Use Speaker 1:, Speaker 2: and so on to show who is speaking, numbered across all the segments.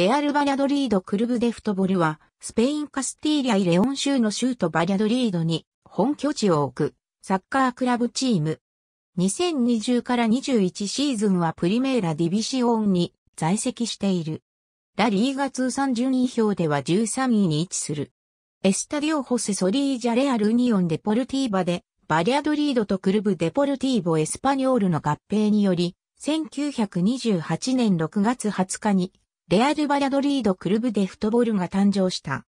Speaker 1: レアル・バリャドリード・クルブ・デフトボルは、スペイン・カスティーリア・イレオン州の州都バリャドリードに本拠地を置くサッカークラブチーム。2020から21シーズンはプリメーラ・ディビシオンに在籍している。ラリーが通算順位表では13位に位置する。エスタディオ・ホセ・ソリージャ・レアル・ニオン・デポルティーバで、バリアドリードとクルブ・デポルティーボ・エスパニョールの合併により、1928年6月20日にレアル・バヤドリード・クルブ・デ・フトボールが誕生した。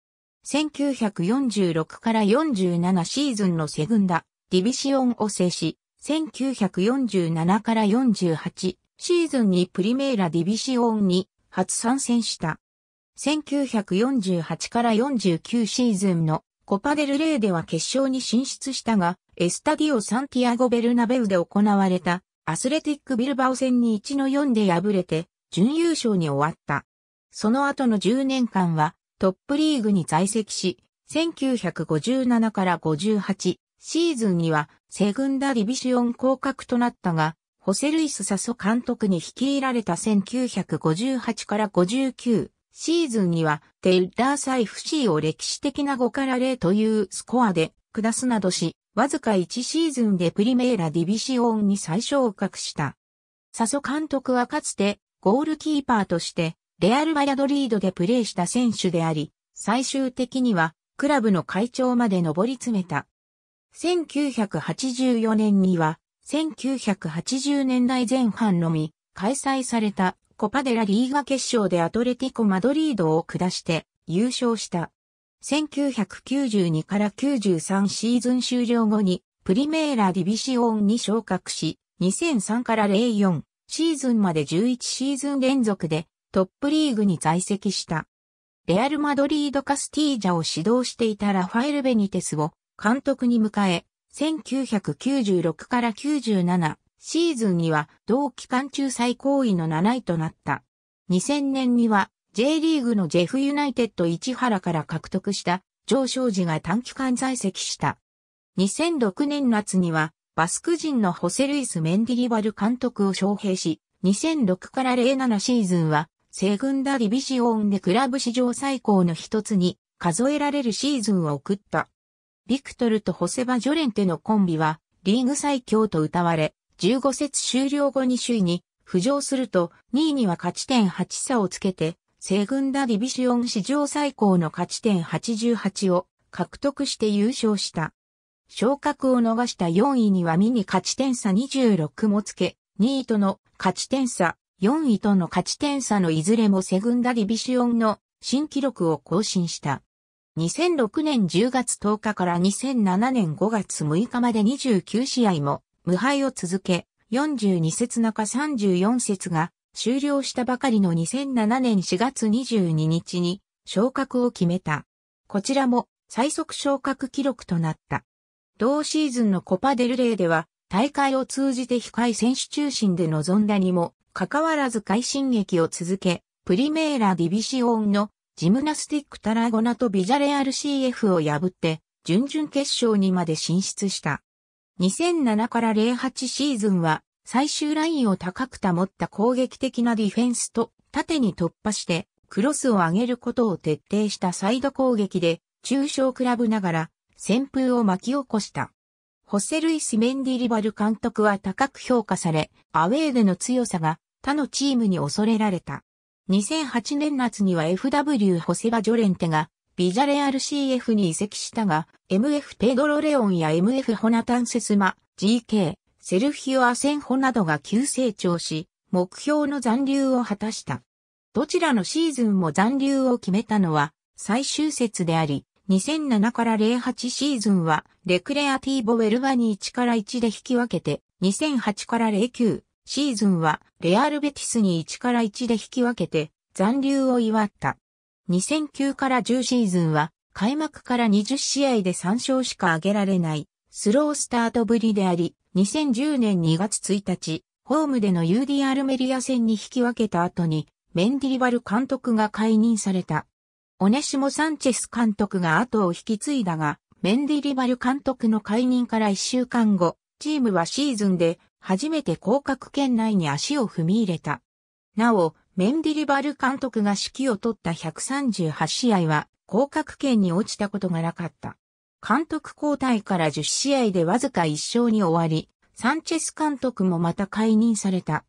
Speaker 1: 1946から47シーズンのセグンダ、ディビシオンを制し、1947から48シーズンにプリメーラ・ディビシオンに初参戦した。1948から49シーズンのコパデルレーでは決勝に進出したが、エスタディオ・サンティアゴ・ベルナベウで行われたアスレティック・ビルバオ戦に1の4で敗れて準優勝に終わった。その後の10年間はトップリーグに在籍し、1957から58シーズンにはセグンダディビシオン降格となったが、ホセルイス・サソ監督に率いられた1958から59シーズンにはテッダーサイフシーを歴史的な5から0というスコアで下すなどし、わずか1シーズンでプリメーラディビシオンに最小を格した。サソ監督はかつてゴールキーパーとして、レアル・バヤドリードでプレーした選手であり、最終的には、クラブの会長まで上り詰めた。1984年には、1980年代前半のみ、開催されたコパデラリーガ決勝でアトレティコ・マドリードを下して優勝した。1992から93シーズン終了後にプリメーラ・ディビシオンに昇格し、2003から04、シーズンまで11シーズン連続でトップリーグに在籍した。レアル・マドリード・カスティージャを指導していたラファエル・ベニテスを監督に迎え、1996から97シーズンには同期間中最高位の7位となった。2000年には J リーグのジェフユナイテッド市原から獲得した上昇時が短期間在籍した。2006年夏にはバスク人のホセ・ルイス・メンディリバル監督を招聘し、2006から07シーズンは、セグンダ・ディビジオンでクラブ史上最高の一つに数えられるシーズンを送った。ビクトルとホセバ・ジョレンテのコンビは、リーグ最強と歌われ、15節終了後に首位に浮上すると、2位には勝ち点8差をつけて、セグンダ・ディビジオン史上最高の勝ち点88を獲得して優勝した。昇格を逃した4位にはミに勝ち点差26もつけ、2位との勝ち点差、4位との勝ち点差のいずれもセグンダディビシオンの新記録を更新した。2006年10月10日から2007年5月6日まで29試合も無敗を続け、42節中34節が終了したばかりの2007年4月22日に昇格を決めた。こちらも最速昇格記録となった。同シーズンのコパデルレーでは、大会を通じて控え選手中心で臨んだにも、かかわらず快進撃を続け、プリメーラディビシオンのジムナスティックタラゴナとビジャレアル CF を破って、準々決勝にまで進出した。2007から08シーズンは、最終ラインを高く保った攻撃的なディフェンスと縦に突破して、クロスを上げることを徹底したサイド攻撃で、中小クラブながら旋風を巻き起こした。ホセルイス・メンディリバル監督は高く評価され、アウェーでの強さが他のチームに恐れられた。2008年夏には FW ホセバ・ジョレンテがビジャレアル CF に移籍したが、MF ペドロ・レオンや MF ホナタン・セスマ、GK、セルフィオ・アセンホなどが急成長し、目標の残留を果たした。どちらのシーズンも残留を決めたのは最終節であり、2007から08シーズンは、レクレアティーボ・ウェルバに1から1で引き分けて、2008から09シーズンは、レアル・ベティスに1から1で引き分けて、残留を祝った。2009から10シーズンは、開幕から20試合で3勝しか挙げられない、スロースタートぶりであり、2010年2月1日、ホームでの UD アルメリア戦に引き分けた後に、メンディリバル監督が解任された。オネシモ・サンチェス監督が後を引き継いだが、メンディリバル監督の解任から1週間後、チームはシーズンで初めて降格圏内に足を踏み入れた。なお、メンディリバル監督が指揮を取った138試合は降格圏に落ちたことがなかった。監督交代から10試合でわずか1勝に終わり、サンチェス監督もまた解任された。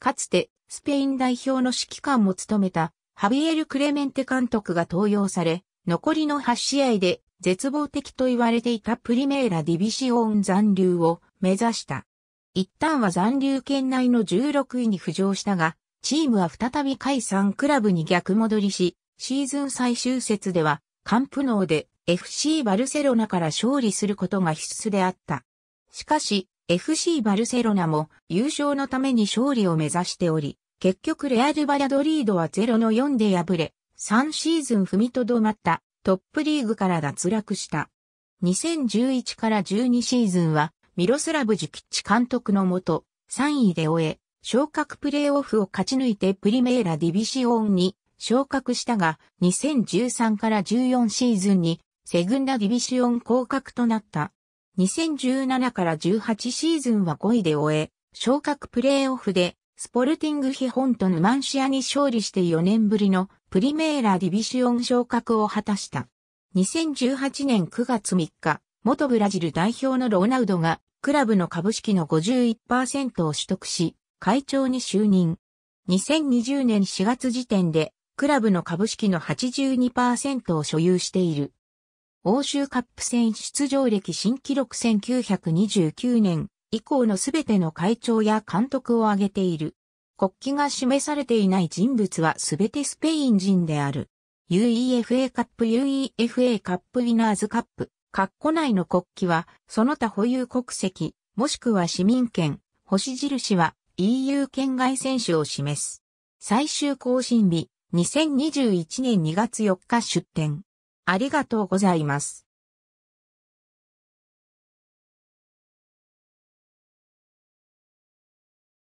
Speaker 1: かつてスペイン代表の指揮官も務めたハビエル・クレメンテ監督が登用され、残りの8試合で絶望的と言われていたプリメーラ・ディビシオン残留を目指した。一旦は残留圏内の16位に浮上したが、チームは再び解散クラブに逆戻りし、シーズン最終節では、カンプノーで FC バルセロナから勝利することが必須であった。しかし、FC バルセロナも優勝のために勝利を目指しており、結局レアル・バヤドリードは0の4で敗れ、3シーズン踏みとどまったトップリーグから脱落した。2011から12シーズンはミロスラブ・ジュキッチ監督のもと3位で終え、昇格プレーオフを勝ち抜いてプリメーラ・ディビシオンに昇格したが2013から14シーズンにセグンダ・ディビシオン降格となった。2017から18シーズンは5位で終え、昇格プレイオフでスポルティングヒホント・ヌマンシアに勝利して4年ぶりのプリメーラディビシオン昇格を果たした。2018年9月3日、元ブラジル代表のローナウドがクラブの株式の51%を取得し、会長に就任。2020年4月時点で、クラブの株式の82%を所有している。欧州カップ戦出場歴新記録1929年以降のすべての会長や監督を挙げている。国旗が示されていない人物はすべてスペイン人である。UEFA カップ UEFA カップウィナーズカップ、ッコ内の国旗は、その他保有国籍、もしくは市民権、星印は EU 県外選手を示す。最終更新日、2021年2月4日出展。ありがとうございます。